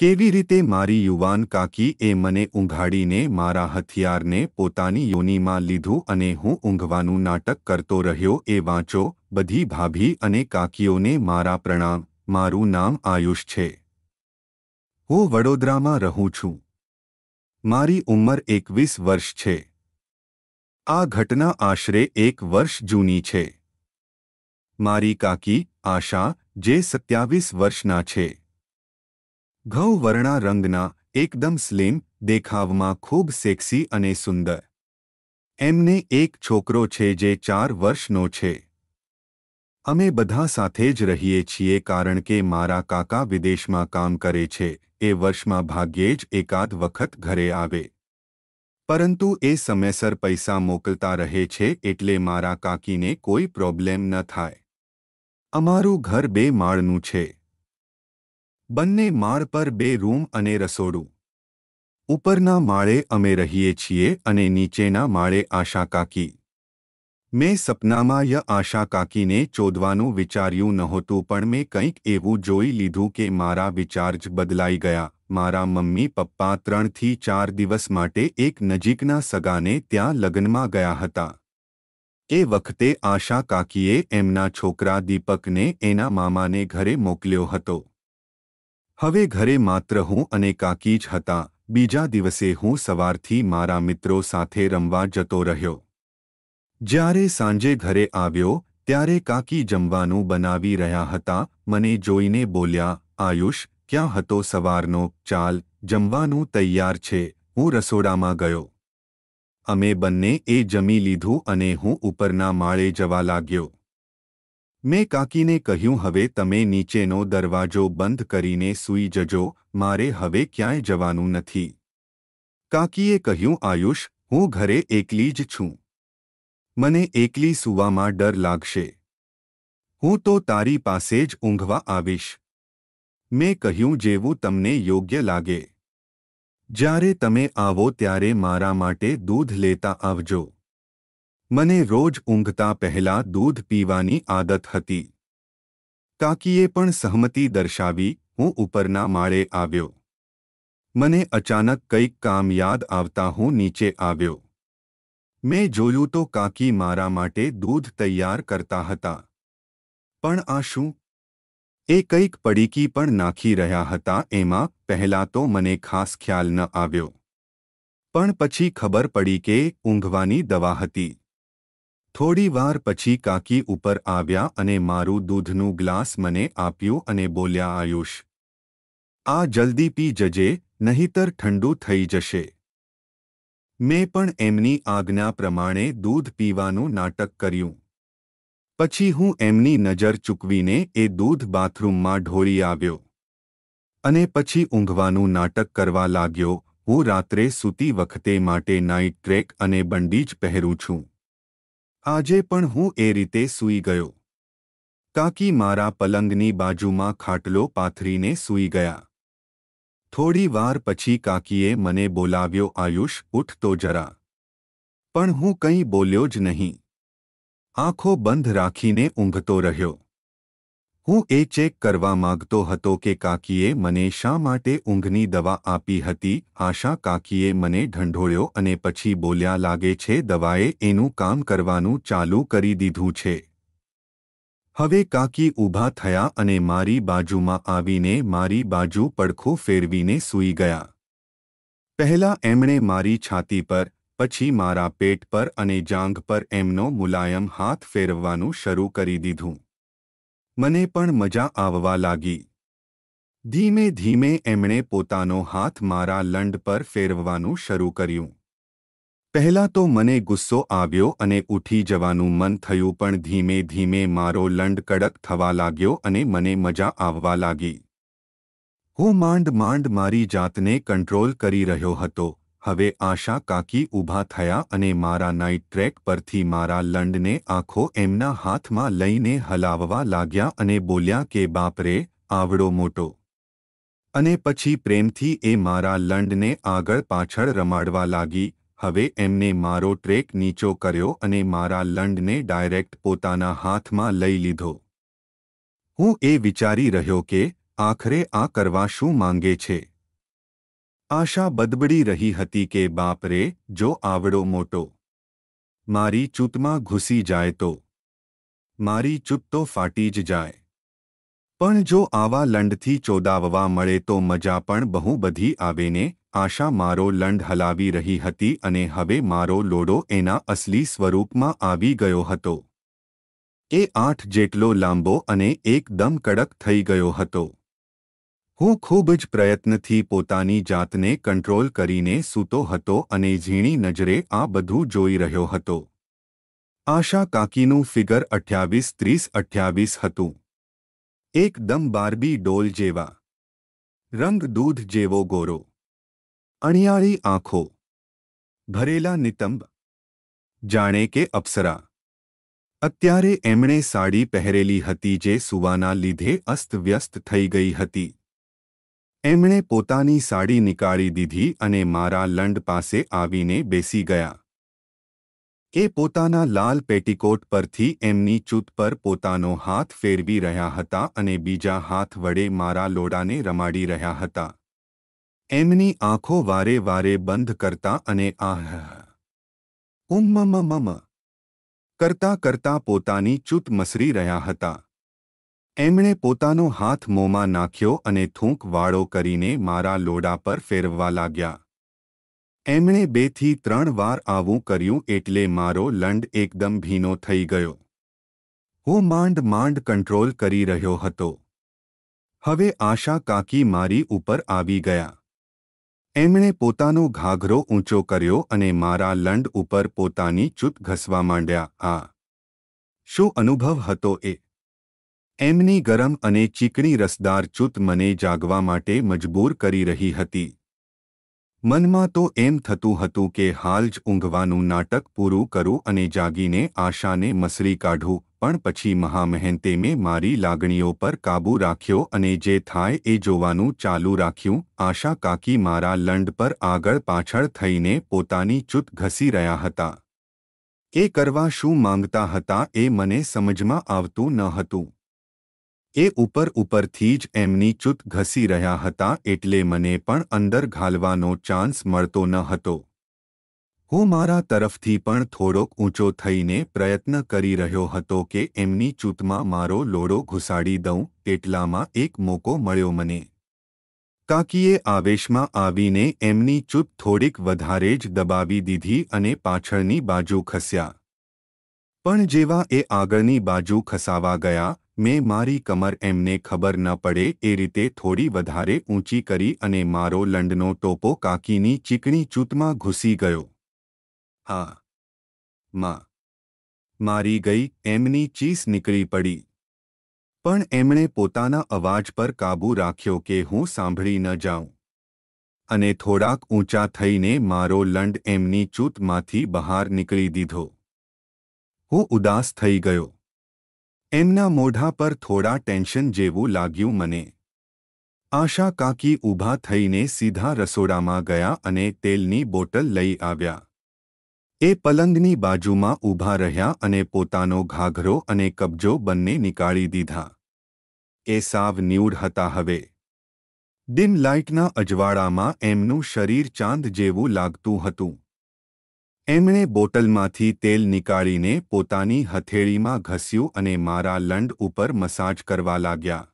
કેવી રીતે મારી યુવાન કાકીએ મને ઊંઘાડીને મારા હથિયારને પોતાની યોનીમાં લીધું અને હું ઊંઘવાનું નાટક કરતો રહ્યો એ વાંચો બધી ભાભી અને કાકીઓને મારા પ્રણામ મારું નામ આયુષ છે હું વડોદરામાં રહું છું મારી ઉંમર એકવીસ વર્ષ છે આ ઘટના આશરે એક વર્ષ જૂની છે મારી કાકી આશા જે સત્યાવીસ વર્ષના છે ઘઉ વર્ણા રંગના એકદમ સ્લિમ દેખાવમાં ખૂબ સેક્સી અને સુંદર એમને એક છોકરો છે જે ચાર વર્ષનો છે અમે બધા સાથે જ રહીએ છીએ કારણ કે મારા કાકા વિદેશમાં કામ કરે છે એ વર્ષમાં ભાગ્યે જ એકાદ વખત ઘરે આવે પરંતુ એ સમયસર પૈસા મોકલતા રહે છે એટલે મારા કાકીને કોઈ પ્રોબ્લેમ ન થાય અમારું ઘર બે માળનું છે બંને માળ પર બે રૂમ અને રસોડું ઉપરના માળે અમે રહીએ છીએ અને નીચેના માળે આશા કાકી મેં સપનામાં ય આશા કાકીને ચોદવાનું વિચાર્યું નહોતું પણ મેં કંઈક એવું જોઈ લીધું કે મારા વિચાર જ બદલાઈ ગયા મારા મમ્મી પપ્પા ત્રણથી ચાર દિવસ માટે એક નજીકના સગાને ત્યાં લગ્નમાં ગયા હતા એ વખતે આશા કાકીએ એમના છોકરા દીપકને એના મામાને ઘરે મોકલ્યો હતો હવે ઘરે માત્ર હું અને કાકી જ હતા બીજા દિવસે હું સવારથી મારા મિત્રો સાથે રમવા જતો રહ્યો જ્યારે સાંજે ઘરે આવ્યો ત્યારે કાકી જમવાનું બનાવી રહ્યા હતા મને જોઈને બોલ્યા આયુષ ક્યાં હતો સવારનો ચાલ જમવાનું તૈયાર છે હું રસોડામાં ગયો અમે બંને એ જમી લીધું અને હું ઉપરના માળે જવા લાગ્યો મેં કાકીને કહ્યું હવે તમે નીચેનો દરવાજો બંધ કરીને સૂઈ જજો મારે હવે ક્યાંય જવાનું નથી કાકીએ કહ્યું આયુષ હું ઘરે એકલી જ છું મને એકલી સૂવામાં ડર લાગશે હું તો તારી પાસે જ ઊંઘવા આવીશ મેં કહ્યું જેવું તમને યોગ્ય લાગે જ્યારે તમે આવો ત્યારે મારા માટે દૂધ લેતા આવજો મને રોજ ઊંઘતા પહેલા દૂધ પીવાની આદત હતી કાકીએ પણ સહમતિ દર્શાવી હું ઉપરના માળે આવ્યો મને અચાનક કંઈક કામ યાદ આવતા હું નીચે આવ્યો મેં જોયું તો કાકી મારા માટે દૂધ તૈયાર કરતા હતા પણ આ શું એ કંઈક પડીકી પણ નાખી રહ્યા હતા એમાં પહેલાં તો મને ખાસ ખ્યાલ ન આવ્યો પણ પછી ખબર પડી કે ઊંઘવાની દવા હતી થોડી વાર પછી કાકી ઉપર આવ્યા અને મારું દૂધનું ગ્લાસ મને આપ્યું અને બોલ્યા આયુષ આ જલ્દી પી જજે નહીતર ઠંડુ થઈ જશે મેં પણ એમની આજ્ઞા પ્રમાણે દૂધ પીવાનું નાટક કર્યું પછી હું એમની નજર ચૂકવીને એ દૂધ બાથરૂમમાં ઢોળી આવ્યો અને પછી ઊંઘવાનું નાટક કરવા લાગ્યો હું રાત્રે સૂતી વખતે માટે નાઇટ ટ્રેક અને બંડીજ પહેરું છું આજે પણ હું એ રીતે સૂઈ ગયો કાકી મારા પલંગની બાજુમાં ખાટલો પાથરીને સૂઈ ગયા થોડી વાર પછી કાકીએ મને બોલાવ્યો આયુષ ઉઠ જરા પણ હું કંઈ બોલ્યો જ નહીં આંખો બંધ રાખીને ઊંઘતો રહ્યો હું એ ચેક કરવા માંગતો હતો કે કાકીએ મને શા માટે ઊંઘની દવા આપી હતી આશા કાકીએ મને ઢંઢોળ્યો અને પછી બોલ્યા લાગે છે દવાએ એનું કામ કરવાનું ચાલુ કરી દીધું છે હવે કાકી ઊભા થયા અને મારી બાજુમાં આવીને મારી બાજુ પડખું ફેરવીને સૂઈ ગયા પહેલા એમણે મારી છાતી પર પછી મારા પેટ પર અને જાંઘ પર એમનો મુલાયમ હાથ ફેરવવાનું શરૂ કરી દીધું મને પણ મજા આવવા લાગી ધીમે ધીમે એમણે પોતાનો હાથ મારા લંડ પર ફેરવવાનું શરૂ કર્યું પહેલાં તો મને ગુસ્સો આવ્યો અને ઊઠી જવાનું મન થયું પણ ધીમે ધીમે મારો લંડ કડક થવા લાગ્યો અને મને મજા આવવા લાગી હું માંડ માંડ મારી જાતને કંટ્રોલ કરી રહ્યો હતો હવે આશા કાકી ઊભા થયા અને મારા નાઇટ ટ્રેક પરથી મારા લંડને આંખો એમના હાથમાં લઈને હલાવવા લાગ્યા અને બોલ્યા કે બાપરે આવડો મોટો અને પછી પ્રેમથી એ મારા લંડને આગળ પાછળ રમાડવા લાગી હવે એમને મારો ટ્રેક નીચો કર્યો અને મારા લંડને ડાયરેક્ટ પોતાના હાથમાં લઈ લીધો હું એ વિચારી રહ્યો કે આખરે આ કરવા શું માંગે છે આશા બદબડી રહી હતી કે બાપરે જો આવડો મોટો મારી ચૂતમાં ઘૂસી જાય તો મારી ચૂત તો ફાટી જ જાય પણ જો આવા લંડથી ચોદાવવા મળે તો મજા પણ બહુ બધી આવેને આશા મારો લંડ હલાવી રહી હતી અને હવે મારો લોડો એના અસલી સ્વરૂપમાં આવી ગયો હતો એ આઠ જેટલો લાંબો અને એકદમ કડક થઈ ગયો હતો હું ખૂબ જ પ્રયત્નથી પોતાની જાતને કંટ્રોલ કરીને સૂતો હતો અને ઝીણી નજરે આ બધું જોઈ રહ્યો હતો આશા કાકીનું ફિગર અઠ્યાવીસ ત્રીસ અઠ્યાવીસ હતું એકદમ બાર્બી ડોલ જેવા રંગ દૂધ જેવો ગોરો અણિયાળી આંખો ભરેલા નિતંબ જાણે કે અપ્સરા અત્યારે એમણે સાડી પહેરેલી હતી જે સુવાના લીધે અસ્તવ્યસ્ત થઈ ગઈ હતી એમણે પોતાની સાડી નીકાળી દીધી અને મારા લંડ પાસે આવીને બેસી ગયા એ પોતાના લાલ પેટીકોટ પરથી એમની ચૂત પર પોતાનો હાથ ફેરવી રહ્યા હતા અને બીજા હાથ વડે મારા લોડાને રમાડી રહ્યા હતા એમની આંખો વારે વારે બંધ કરતા અને આહ ઉમ મમ કરતા કરતા પોતાની ચૂત મસરી રહ્યા હતા એમણે પોતાનો હાથ મોંમાં નાખ્યો અને થૂંક વાળો કરીને મારા લોડા પર ફેરવવા લાગ્યા એમણે બેથી ત્રણ વાર આવું કર્યું એટલે મારો લંડ એકદમ ભીનો થઈ ગયો હું માંડ માંડ કંટ્રોલ કરી રહ્યો હતો હવે આશા કાકી મારી ઉપર આવી ગયા એમણે પોતાનો ઘાઘરો ઊંચો કર્યો અને મારા લંડ ઉપર પોતાની ચૂત ઘસવા માંડ્યા આ શું અનુભવ હતો એ એમની ગરમ અને ચીકણી રસદાર ચૂત મને જાગવા માટે મજબૂર કરી રહી હતી મનમાં તો એમ થતું હતું કે હાલ જ ઊંઘવાનું નાટક પૂરું કરું અને જાગીને આશાને મસરી કાઢું પણ પછી મહામહેનતે મેં મારી લાગણીઓ પર કાબૂ રાખ્યો અને જે થાય એ જોવાનું ચાલુ રાખ્યું આશા કાકી મારા લંડ પર આગળ પાછળ થઈને પોતાની ચૂત ઘસી રહ્યા હતા એ કરવા શું માંગતા હતા એ મને સમજમાં આવતું ન હતું એ ઉપર ઉપરથી જ એમની ચૂત ઘસી રહ્યા હતા એટલે મને પણ અંદર ઘાલવાનો ચાન્સ મળતો ન હતો હું મારા તરફથી પણ થોડોક ઊંચો થઈને પ્રયત્ન કરી રહ્યો હતો કે એમની ચૂતમાં મારો લોડો ઘુસાડી દઉં એટલામાં એક મોકો મળ્યો મને કાકીએ આવેશમાં આવીને એમની ચૂત થોડીક વધારે જ દબાવી દીધી અને પાછળની બાજુ ખસ્યા પણ જેવા એ આગળની બાજુ ખસાવા ગયા મેં મારી કમર એમને ખબર ન પડે એ રીતે થોડી વધારે ઊંચી કરી અને મારો લંડનો ટોપો કાકીની ચીકણી ચૂતમાં ઘૂસી ગયો હા માં મારી ગઈ એમની ચીસ નીકળી પડી પણ એમણે પોતાના અવાજ પર કાબૂ રાખ્યો કે હું સાંભળી ન જાઉં અને થોડાક ઊંચા થઈને મારો લંડ એમની ચૂતમાંથી બહાર નીકળી દીધો હું ઉદાસ થઈ ગયો એમના મોઢા પર થોડા ટેન્શન જેવું લાગ્યું મને આશા કાકી ઊભા થઈને સીધા રસોડામાં ગયા અને તેલની બોટલ લઈ આવ્યા એ પલંગની બાજુમાં ઊભા રહ્યા અને પોતાનો ઘાઘરો અને કબજો બંને નીકાળી દીધા એ સાવ ન્યૂડ હતા હવે ડિમ લાઇટના અજવાળામાં એમનું શરીર ચાંદ જેવું લાગતું હતું એમણે બોટલમાંથી તેલ નીકાળીને પોતાની હથેળીમાં ઘસ્યું અને મારા લંડ ઉપર મસાજ કરવા લાગ્યા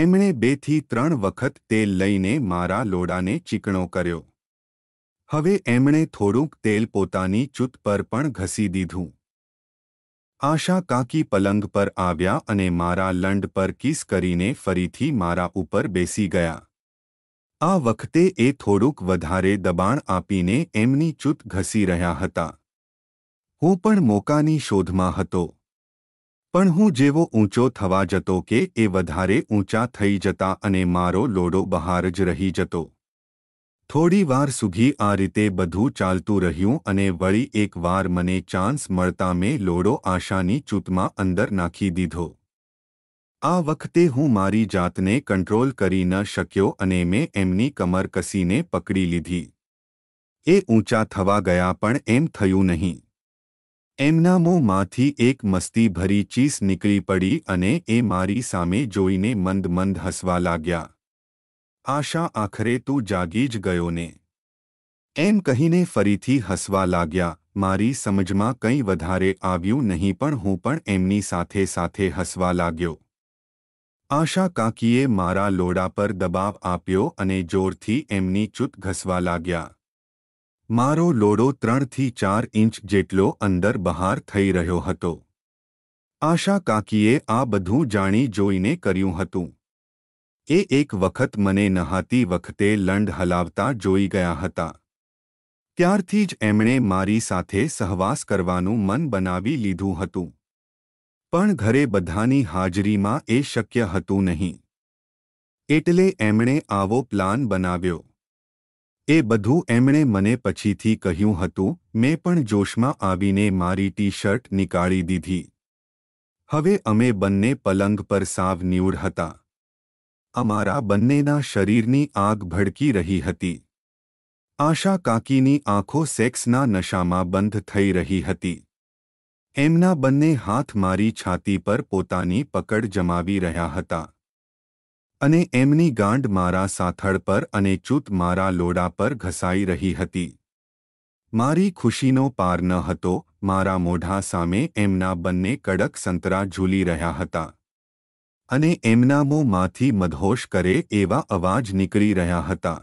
એમણે બેથી ત્રણ વખત તેલ લઈને મારા લોડાને ચીકણો કર્યો હવે એમણે થોડુંક તેલ પોતાની ચૂત પર પણ ઘસી દીધું આશા કાકી પલંગ પર આવ્યા અને મારા લંડ પર કિસ કરીને ફરીથી મારા ઉપર બેસી ગયા આ વખતે એ થોડુંક વધારે દબાણ આપીને એમની ચૂત ઘસી રહ્યા હતા હું પણ મોકાની શોધમાં હતો પણ હું જેવો ઊંચો થવા જતો કે એ વધારે ઊંચા થઈ જતા અને મારો લોડો બહાર જ રહી જતો થોડીવાર સુધી આ રીતે બધું ચાલતું રહ્યું અને વળી એકવાર મને ચાન્સ મળતા મેં લોડો આશાની ચૂતમાં અંદર નાખી દીધો આ વખતે હું મારી જાતને કંટ્રોલ કરી ન શક્યો અને મેં એમની કમર કસીને પકડી લીધી એ ઊંચા થવા ગયા પણ એમ થયું નહીં એમના મોંમાંથી એક મસ્તી ભરી ચીસ નીકળી પડી અને એ મારી સામે જોઈને મંદ મંદ હસવા લાગ્યા આશા આખરે તું જાગી જ ગયો ને એમ કહીને ફરીથી હસવા લાગ્યા મારી સમજમાં કંઈ વધારે આવ્યું નહીં પણ હું પણ એમની સાથે સાથે હસવા લાગ્યો આશા કાકીએ મારા લોડા પર દબાવ આપ્યો અને જોરથી એમની ચૂત ઘસવા લાગ્યા મારો લોડો ત્રણથી ચાર ઇંચ જેટલો અંદર બહાર થઈ રહ્યો હતો આશા કાકીએ આ બધું જાણી જોઈને કર્યું હતું એ એક વખત મને નહાતી વખતે લંડ હલાવતા જોઈ ગયા હતા ત્યારથી જ એમણે મારી સાથે સહવાસ કરવાનું મન બનાવી લીધું હતું પણ ઘરે બધાની હાજરીમાં એ શક્ય હતું નહીં એટલે એમણે આવો પ્લાન બનાવ્યો એ બધું એમણે મને પછીથી કહ્યું હતું મેં પણ જોશમાં આવીને મારી ટી શર્ટ નીકાળી દીધી હવે અમે બંને પલંગ પર સાવ નીવડ હતા અમારા બંનેના શરીરની આગ ભડકી રહી હતી આશા કાકીની આંખો સેક્સના નશામાં બંધ થઈ રહી હતી એમના બંને હાથ મારી છાતી પર પોતાની પકડ જમાવી રહ્યા હતા અને એમની ગાંડ મારા સાથળ પર અને ચૂત મારા લોડા પર ઘસાઈ રહી હતી મારી ખુશીનો પાર ન હતો મારા મોઢા સામે એમના બંને કડક સંતરા ઝૂલી રહ્યા હતા અને એમના મોંમાંથી મધોશ કરે એવા અવાજ નીકળી રહ્યા હતા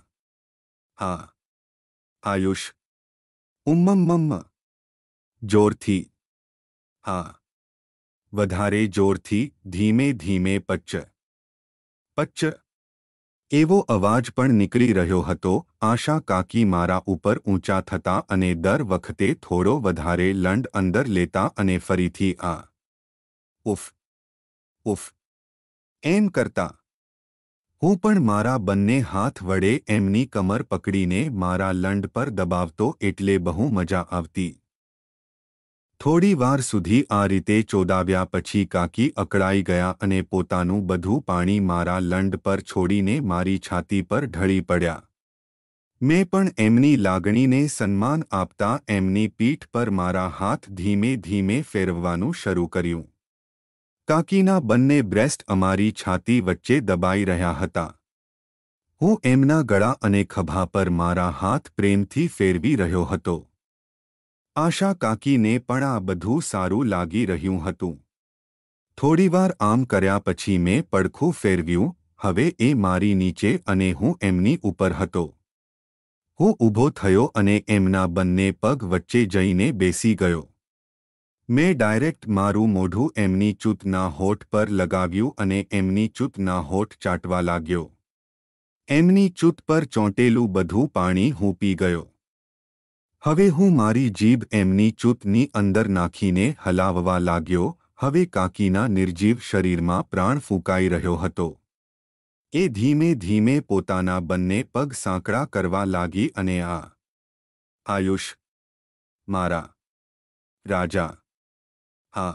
આ આયુષ ઉમ્મમ જોરથી હા વધારે જોરથી ધીમે ધીમે પચ્ચ પચ્ચ એવો અવાજ પણ નીકળી રહ્યો હતો આશા કાકી મારા ઉપર ઊંચા થતા અને દર વખતે થોડો વધારે લંડ અંદર લેતા અને ફરીથી આ ઉફ ઉફ એમ કરતા હું પણ મારા બંને હાથ વડે એમની કમર પકડીને મારા લંડ પર દબાવતો એટલે બહુ મજા આવતી થોડી વાર સુધી આ રીતે ચોદાવ્યા પછી કાકી અકળાઈ ગયા અને પોતાનું બધું પાણી મારા લંડ પર છોડીને મારી છાતી પર ઢળી પડ્યા મેં પણ એમની લાગણીને સન્માન આપતા એમની પીઠ પર મારા હાથ ધીમે ધીમે ફેરવવાનું શરૂ કર્યું કાકીના બંને બ્રેસ્ટ અમારી છાતી વચ્ચે દબાઈ રહ્યા હતા હું એમના ગળા અને ખભા પર મારા હાથ પ્રેમથી ફેરવી રહ્યો હતો આશા કાકીને પણ આ બધું સારું લાગી રહ્યું હતું થોડીવાર આમ કર્યા પછી મેં પડખું ફેરવ્યું હવે એ મારી નીચે અને હું એમની ઉપર હતો હું ઊભો થયો અને એમના બંને પગ વચ્ચે જઈને બેસી ગયો મેં ડાયરેક્ટ મારું મોઢું એમની ચૂતના હોઠ પર લગાવ્યું અને એમની ચૂતના હોઠ ચાટવા લાગ્યો એમની ચૂત પર ચોંટેલું બધું પાણી હું પી ગયો હવે હું મારી જીભ એમની ચૂતની અંદર નાખીને હલાવવા લાગ્યો હવે કાકીના નિર્જીવ શરીરમાં પ્રાણ ફૂંકાઈ રહ્યો હતો એ ધીમે ધીમે પોતાના બંને પગ સાંકડા કરવા લાગી અને આ આયુષ મારા રાજા હા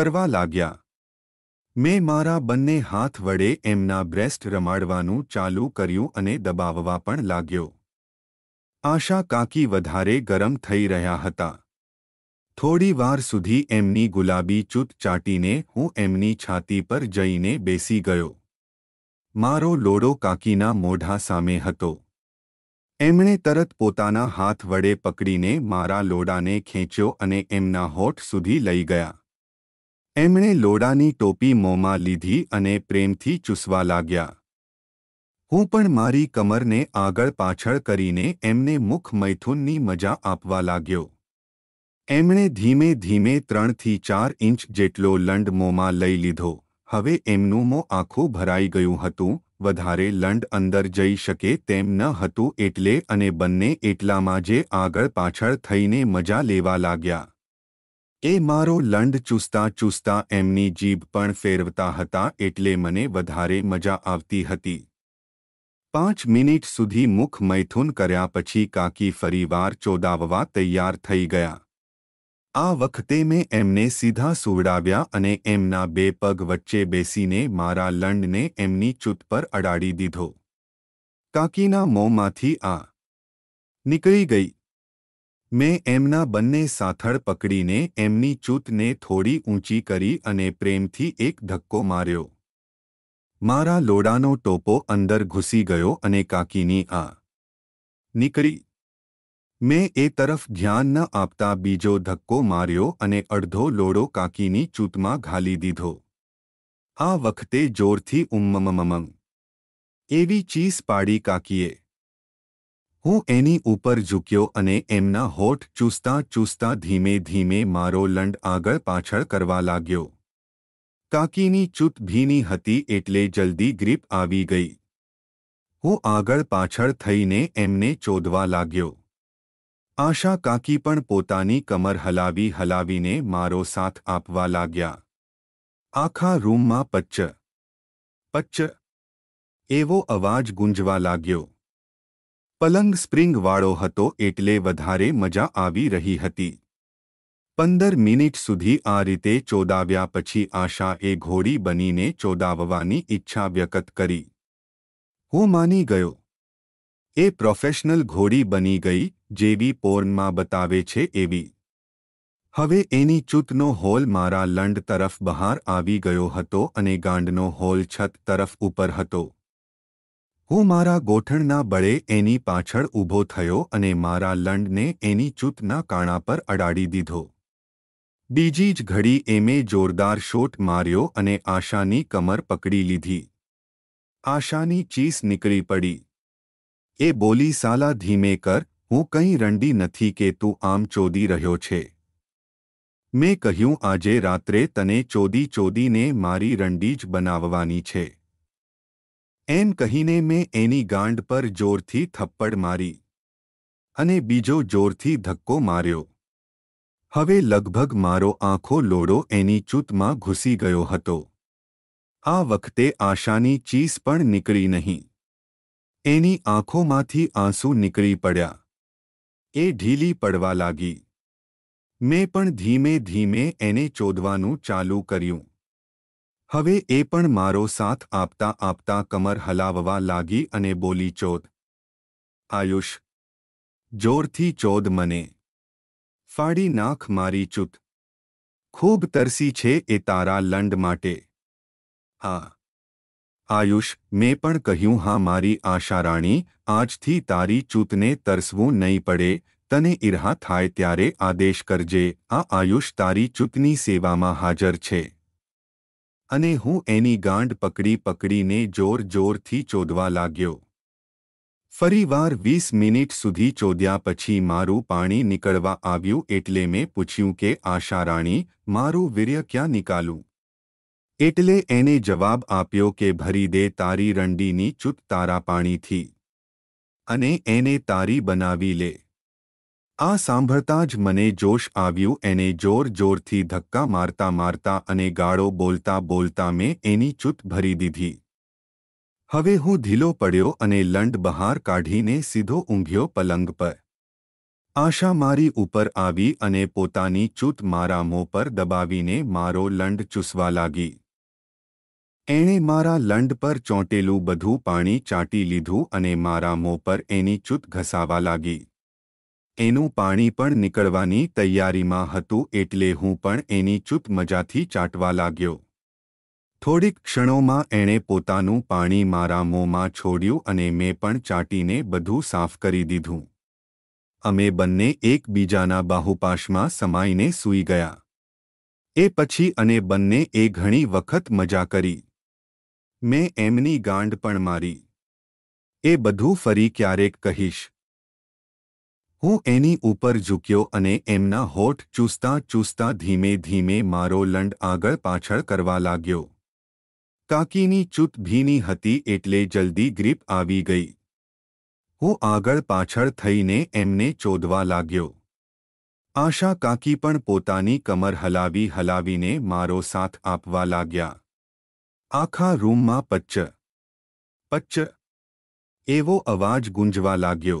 કરવા લાગ્યા મેં મારા બંને હાથ વડે એમના બ્રેસ્ટ રમાડવાનું ચાલુ કર્યું અને દબાવવા પણ લાગ્યો આશા કાકી વધારે ગરમ થઈ રહ્યા હતા થોડી વાર સુધી એમની ગુલાબી ચૂત ચાટીને હું એમની છાતી પર જઈને બેસી ગયો મારો લોડો કાકીના મોઢા સામે હતો એમણે તરત પોતાના હાથ વડે પકડીને મારા લોડાને ખેંચ્યો અને એમના હોઠ સુધી લઈ ગયા એમણે લોડાની ટોપી મોંમાં લીધી અને પ્રેમથી ચૂસવા લાગ્યા હું પણ મારી કમરને આગળ પાછળ કરીને એમને મુખ મૈથુનની મજા આપવા લાગ્યો એમણે ધીમે ધીમે ત્રણથી ચાર ઇંચ જેટલો લંડ મોંમાં લઈ લીધો હવે એમનું મોં આખું ભરાઈ ગયું હતું વધારે લંડ અંદર જઈ શકે તેમ ન હતું એટલે અને બંને એટલામાં જે આગળ પાછળ થઈને મજા લેવા લાગ્યા એ મારો લંડ ચૂસતા ચૂસતા એમની જીભ પણ ફેરવતા હતા એટલે મને વધારે મજા આવતી હતી पांच मिनिट सुधी मुख मैथुन कर्या पछी काकी फरीवार चोदाववा तैयार थी गया आ वक्त मैं एमने सीधा सुवड़ाव्या एमना बे पग वच्चे बेसी ने मारा लंड ने एमनी चूत पर अड़ाड़ी दीधो काकीना मोमाथी आ निकली गई मैं एमना बन्ने साथड़ पकड़ी ने एमनी चूत ने थोड़ी ऊंची करी प्रेम थी एक धक्को मार्यो મારા લોડાનો ટોપો અંદર ઘૂસી ગયો અને કાકીની આ નીકળી મેં એ તરફ ધ્યાન ન આપતા બીજો ધક્કો માર્યો અને અડધો લોડો કાકીની ચૂંટમાં ઘાલી દીધો આ વખતે જોરથી ઉમ્મમમમ એવી ચીસ પાડી કાકીએ હું એની ઉપર ઝૂક્યો અને એમના હોઠ ચૂસતા ચૂસતા ધીમે ધીમે મારો લંડ આગળ પાછળ કરવા લાગ્યો કાકીની ચૂત ભીની હતી એટલે જલ્દી ગ્રીપ આવી ગઈ હું આગળ પાછળ થઈને એમને ચોદવા લાગ્યો આશા કાકી પણ પોતાની કમર હલાવી હલાવીને મારો સાથ આપવા લાગ્યા આખા રૂમમાં પચ્ચ પચ્ચ એવો અવાજ ગુંજવા લાગ્યો પલંગ સ્પ્રિંગવાળો હતો એટલે વધારે મજા આવી રહી હતી પંદર મિનિટ સુધી આ રીતે ચોદાવ્યા પછી આશાએ ઘોડી બનીને ચોદાવવાની ઈચ્છા વ્યક્ત કરી હું માની ગયો એ પ્રોફેશનલ ઘોડી બની ગઈ જેવી પોર્નમાં બતાવે છે એવી હવે એની ચૂતનો હોલ મારા લંડ તરફ બહાર આવી ગયો હતો અને ગાંડનો હોલ છત તરફ ઉપર હતો હું મારા ગોઠણના બળે એની પાછળ ઊભો થયો અને મારા લંડને એની ચૂતના કાણા પર અડાડી દીધો બીજી જ ઘડી એમે જોરદાર શોટ માર્યો અને આશાની કમર પકડી લીધી આશાની ચીસ નીકળી પડી એ બોલી સાલા ધીમે કર હું કંઈ રંડી નથી કે તું આમ ચોદી રહ્યો છે મેં કહ્યું આજે રાત્રે તને ચોદી ચોદીને મારી રંડી જ બનાવવાની છે એમ કહીને મેં એની ગાંડ પર જોરથી થપ્પડ મારી અને બીજો જોરથી ધક્કો માર્યો હવે લગભગ મારો આંખો લોડો એની ચૂતમાં ઘૂસી ગયો હતો આ વખતે આશાની ચીસ પણ નીકળી નહીં એની આંખોમાંથી આંસુ નીકળી પડ્યા એ ઢીલી પડવા લાગી મેં પણ ધીમે ધીમે એને ચોદવાનું ચાલુ કર્યું હવે એ પણ મારો સાથ આપતા આપતા કમર હલાવવા લાગી અને બોલી ચોદ આયુષ જોરથી ચોદ મને ફાડી નાખ મારી ચૂત ખૂબ તરસી છે એ તારા લંડ માટે હા આયુષ મેં પણ કહ્યું હા મારી આશારાણી આજથી તારી ચૂતને તરસવું નહીં પડે તને ઇરહા થાય ત્યારે આદેશ કરજે આ આયુષ તારી ચૂતની સેવામાં હાજર છે અને હું એની ગાંઢ પકડી પકડીને જોર જોરથી ચોદવા લાગ્યો ફરીવાર વીસ મિનિટ સુધી ચોદ્યા પછી મારું પાણી નીકળવા આવ્યું એટલે મેં પૂછ્યું કે આશારાણી મારું વીર્ય ક્યાં નીકાલું એટલે એને જવાબ આપ્યો કે ભરી દે તારી રંડીની ચૂત તારા પાણીથી અને એને તારી બનાવી લે આ સાંભળતા જ મને જોશ આવ્યું એને જોર જોરથી ધક્કા મારતા મારતા અને ગાળો બોલતા બોલતા મેં એની ચૂત ભરી દીધી હવે હું ઢીલો પડ્યો અને લંડ બહાર કાઢીને સીધો ઊંઘ્યો પલંગ પર આશા મારી ઉપર આવી અને પોતાની ચૂત મારા મોં પર દબાવીને મારો લંડ ચૂસવા લાગી એણે મારા લંડ પર ચોંટેલું બધું પાણી ચાટી લીધું અને મારા મોં પર એની ચૂત ઘસાવા લાગી એનું પાણી પણ નીકળવાની તૈયારીમાં હતું એટલે હું પણ એની ચૂત મજાથી ચાટવા લાગ્યો થોડીક ક્ષણોમાં એણે પોતાનું પાણી મારા મોંમાં છોડ્યું અને મેં પણ ચાટીને બધું સાફ કરી દીધું અમે બંને એકબીજાના બાહુપાશમાં સમાઈને સૂઈ ગયા એ પછી અને બંને એ ઘણી વખત મજા કરી મેં એમની ગાંઢ પણ મારી એ બધું ફરી ક્યારેક કહીશ હું એની ઉપર ઝૂક્યો અને એમના હોઠ ચૂસતા ચૂસતા ધીમે ધીમે મારો લંડ આગળ પાછળ કરવા લાગ્યો કાકીની ચૂંટ ભીની હતી એટલે જલ્દી ગ્રીપ આવી ગઈ હું આગળ પાછળ થઈને એમને ચોદવા લાગ્યો આશા કાકી પણ પોતાની કમર હલાવી હલાવીને મારો સાથ આપવા લાગ્યા આખા રૂમમાં પચ્ચ પચ્ચ એવો અવાજ ગુંજવા લાગ્યો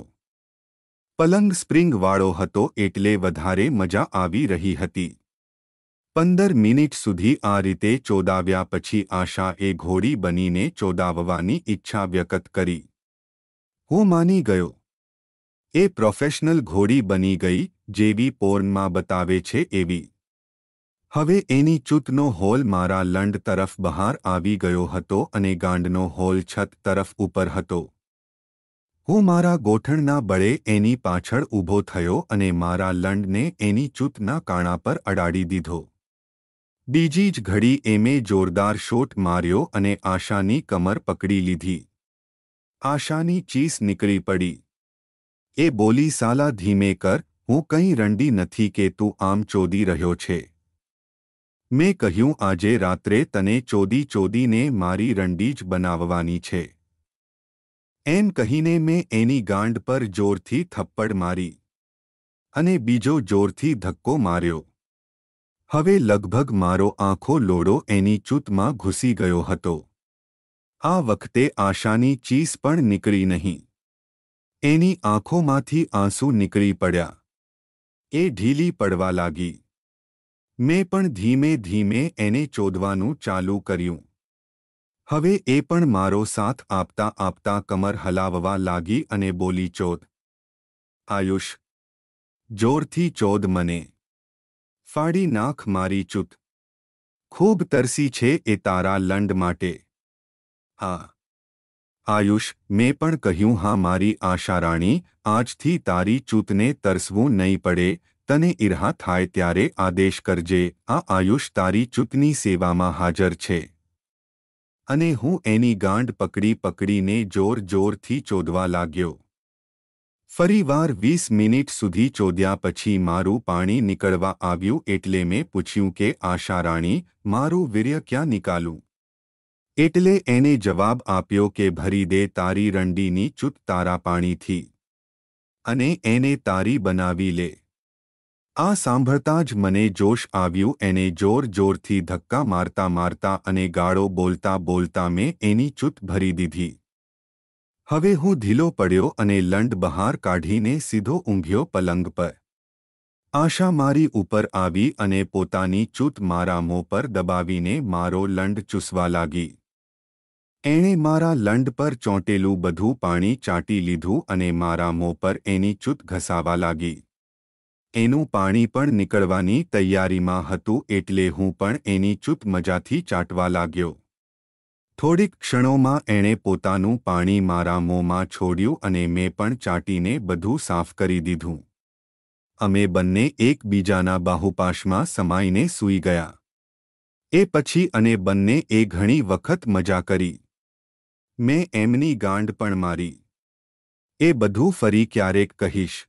પલંગ સ્પ્રિંગવાળો હતો એટલે વધારે મજા આવી રહી હતી પંદર મિનિટ સુધી આ રીતે ચોદાવ્યા પછી આશા એ ઘોડી બનીને ચોદાવવાની ઈચ્છા વ્યક્ત કરી હું માની ગયો એ પ્રોફેશનલ ઘોડી બની ગઈ જેવી પોર્નમાં બતાવે છે એવી હવે એની ચૂતનો હોલ મારા લંડ તરફ બહાર આવી ગયો હતો અને ગાંડનો હોલ છત તરફ ઉપર હતો હું મારા ગોઠણના બળે એની પાછળ ઊભો થયો અને મારા લંડને એની ચૂતના કાણા પર અડાડી દીધો બીજી જ ઘડી એમે જોરદાર શોટ માર્યો અને આશાની કમર પકડી લીધી આશાની ચીસ નીકળી પડી એ બોલી સાલા ધીમે કર હું કંઈ રંડી નથી કે તું આમ ચોદી રહ્યો છે મેં કહ્યું આજે રાત્રે તને ચોદી ચોદીને મારી રંડી જ બનાવવાની છે એમ કહીને મેં એની ગાંડ પર જોરથી થપ્પડ મારી અને બીજો જોરથી ધક્કો માર્યો હવે લગભગ મારો આંખો લોડો એની ચૂતમાં ઘૂસી ગયો હતો આ વખતે આશાની ચીસ પણ નીકળી નહીં એની આંખોમાંથી આંસુ નીકળી પડ્યા એ ઢીલી પડવા લાગી મેં પણ ધીમે ધીમે એને ચોદવાનું ચાલુ કર્યું હવે એ પણ મારો સાથ આપતા આપતા કમર હલાવવા લાગી અને બોલી ચોદ આયુષ જોરથી ચોદ મને ફાડી નાખ મારી ચૂત ખૂબ તરસી છે એ તારા લંડ માટે હા આયુષ મેં પણ કહ્યું હા મારી આશારાણી આજથી તારી ચૂતને તરસવું નહીં પડે તને ઈર્હા થાય ત્યારે આદેશ કરજે આ આયુષ તારી ચૂતની સેવામાં હાજર છે અને હું એની ગાંઢ પકડી પકડીને જોર જોરથી ચોદવા લાગ્યો ફરીવાર વીસ મિનિટ સુધી ચોદ્યા પછી મારું પાણી નીકળવા આવ્યું એટલે મેં પૂછ્યું કે આશારાણી મારું વીર્ય ક્યાં નીકાલું એટલે એને જવાબ આપ્યો કે ભરી દે તારી રંડીની ચૂત તારા પાણીથી અને એને તારી બનાવી લે આ સાંભળતા જ મને જોશ આવ્યું એને જોર જોરથી ધક્કા મારતા મારતા અને ગાળો બોલતા બોલતા મેં એની ચૂત ભરી દીધી હવે હું ઢીલો પડ્યો અને લંડ બહાર કાઢીને સીધો ઊંઘ્યો પલંગ પર આશા મારી ઉપર આવી અને પોતાની ચૂત મારા મોં પર દબાવીને મારો લંડ ચૂસવા લાગી એણે મારા લંડ પર ચોંટેલું બધું પાણી ચાટી લીધું અને મારા મોં પર એની ચૂત ઘસાવા લાગી એનું પાણી પણ નીકળવાની તૈયારીમાં હતું એટલે હું પણ એની ચૂત મજાથી ચાટવા લાગ્યો થોડીક ક્ષણોમાં એણે પોતાનું પાણી મારા મોંમાં છોડ્યું અને મેં પણ ચાટીને બધું સાફ કરી દીધું અમે બંને એકબીજાના બાહુપાશમાં સમાઈને સૂઈ ગયા એ પછી અને બંને એ ઘણી વખત મજા કરી મેં એમની ગાંડ પણ મારી એ બધું ફરી ક્યારેક કહીશ